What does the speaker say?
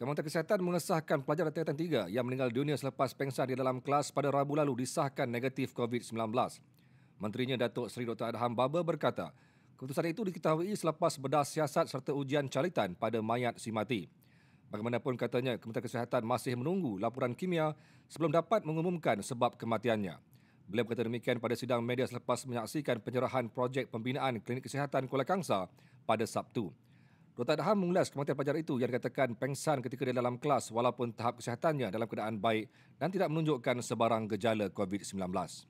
Kementerian Kesihatan mengesahkan pelajar dan tingkatan 3 yang meninggal dunia selepas pengsan di dalam kelas pada Rabu lalu disahkan negatif COVID-19. Menterinya Datuk Seri Dr. Adham Baba berkata, keputusan itu diketahui selepas bedah siasat serta ujian calitan pada mayat si mati. Bagaimanapun katanya, Kementerian Kesihatan masih menunggu laporan kimia sebelum dapat mengumumkan sebab kematiannya. Beliau berkata demikian pada sidang media selepas menyaksikan penyerahan projek pembinaan klinik kesihatan Kuala Kangsa pada Sabtu. Dr. Adham mengulas kematian pelajar itu yang dikatakan pengsan ketika dia dalam kelas walaupun tahap kesihatannya dalam keadaan baik dan tidak menunjukkan sebarang gejala COVID-19.